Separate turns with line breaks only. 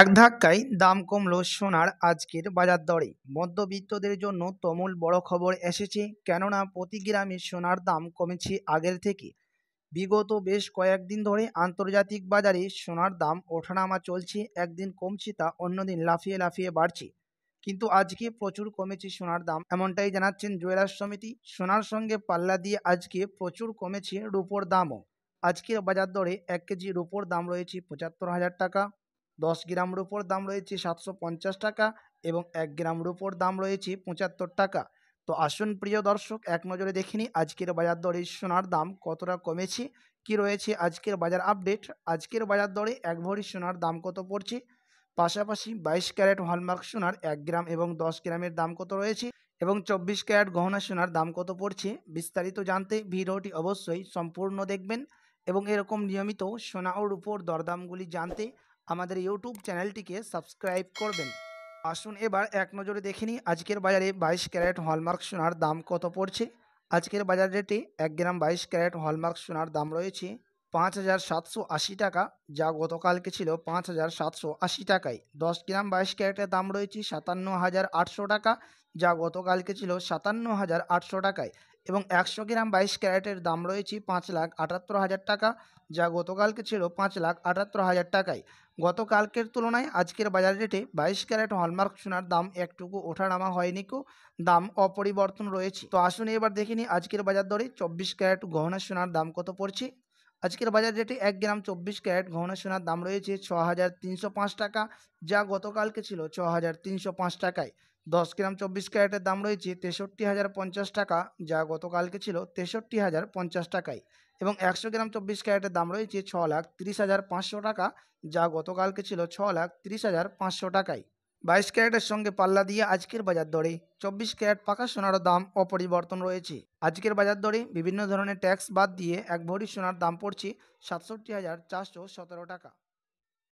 এক ধাক্কায় দাম কমল সোনার আজকের বাজার দরে মধ্যবিত্তদের জন্য তমুল বড় খবর এসেছে কেননা প্রতি গ্রামে সোনার দাম কমেছে আগের থেকে বিগত বেশ কয়েকদিন ধরে আন্তর্জাতিক বাজারে সোনার দাম ওঠানামা চলছে একদিন কমছে তা অন্যদিন লাফিয়ে লাফিয়ে বাড়ছে কিন্তু আজকে প্রচুর কমেছে সোনার দাম এমনটাই জানাচ্ছেন জুয়েলার্স সমিতি সোনার সঙ্গে পাল্লা দিয়ে আজকে প্রচুর কমেছে রুপোর দামও আজকের বাজার দরে এক কেজি রুপোর দাম রয়েছে পঁচাত্তর হাজার টাকা দশ গ্রাম রূপোর দাম রয়েছে সাতশো পঞ্চাশ টাকা এবং এক গ্রাম রূপোর দাম রয়েছে পঁচাত্তর টাকা তো আসুন প্রিয় দর্শক এক নজরে দেখিনি আজকের বাজার দরে সোনার দাম কতটা কমেছে কি রয়েছে আজকের বাজার আপডেট আজকের বাজার দরে এক ভরি সোনার দাম কত পড়ছে পাশাপাশি বাইশ ক্যারেট হলমার্ক সোনার এক গ্রাম এবং দশ গ্রামের দাম কত রয়েছে এবং চব্বিশ ক্যারেট গহনা সোনার দাম কত পড়ছে বিস্তারিত জানতে ভিডিওটি অবশ্যই সম্পূর্ণ দেখবেন এবং এরকম নিয়মিত সোনা ও রূপোর দরদামগুলি জানতে আমাদের ইউটিউব চ্যানেলটিকে সাবস্ক্রাইব করবেন আসুন এবার এক নজরে দেখে নিই আজকের বাজারে বাইশ ক্যারেট হলমার্ক সোনার দাম কত পড়ছে আজকের বাজার রেটে এক গ্রাম বাইশ ক্যারেট হলমার্ক সোনার দাম রয়েছে পাঁচ হাজার সাতশো আশি টাকা যা গতকালকে ছিল পাঁচ হাজার সাতশো আশি টাকায় দশ গ্রাম বাইশ ক্যারেটের দাম রয়েছে সাতান্ন হাজার আটশো টাকা যা গতকালকে ছিল সাতান্ন হাজার আটশো টাকায় এবং একশো গ্রাম বাইশ ক্যারেটের দাম রয়েছে পাঁচ লাখ আটাত্তর হাজার টাকা যা গতকালকে ছিল পাঁচ লাখ আটাত্তর হাজার টাকায় গতকালকের তুলনায় আজকের বাজার রেটে বাইশ ক্যারেট হলমার্ক সোনার দাম একটুকু ওঠানামা হয়নি কো দাম অপরিবর্তন রয়েছে তো আসুন এবার দেখিনি আজকের বাজার দরে চব্বিশ ক্যারেট গহনা সোনার দাম কত পড়ছে আজকের বাজার রেটে এক গ্রাম চব্বিশ ক্যারেট গহনা সোনার দাম রয়েছে ছ হাজার তিনশো পাঁচ টাকা যা গতকালকে ছিল ছ হাজার তিনশো পাঁচ টাকায় দশ গ্রাম চব্বিশ ক্যারেটের দাম রয়েছে তেষট্টি হাজার পঞ্চাশ টাকা যা গতকালকে ছিল তেষট্টি হাজার পঞ্চাশ টাকায় এবং একশো গ্রাম চব্বিশ ক্যারেটের দাম রয়েছে ছ লাখ তিরিশ হাজার পাঁচশো টাকা যা গতকালকে ছিল ছ লাখ তিরিশ হাজার পাঁচশো টাকায় বাইশ ক্যারেটের সঙ্গে পাল্লা দিয়ে আজকের বাজার দরে চব্বিশ ক্যারেট পাকা সোনার দাম অপরিবর্তন রয়েছে আজকের বাজার দরে বিভিন্ন ধরনের ট্যাক্স বাদ দিয়ে এক ভরি সোনার দাম পড়ছে সাতষট্টি হাজার চারশো সতেরো টাকা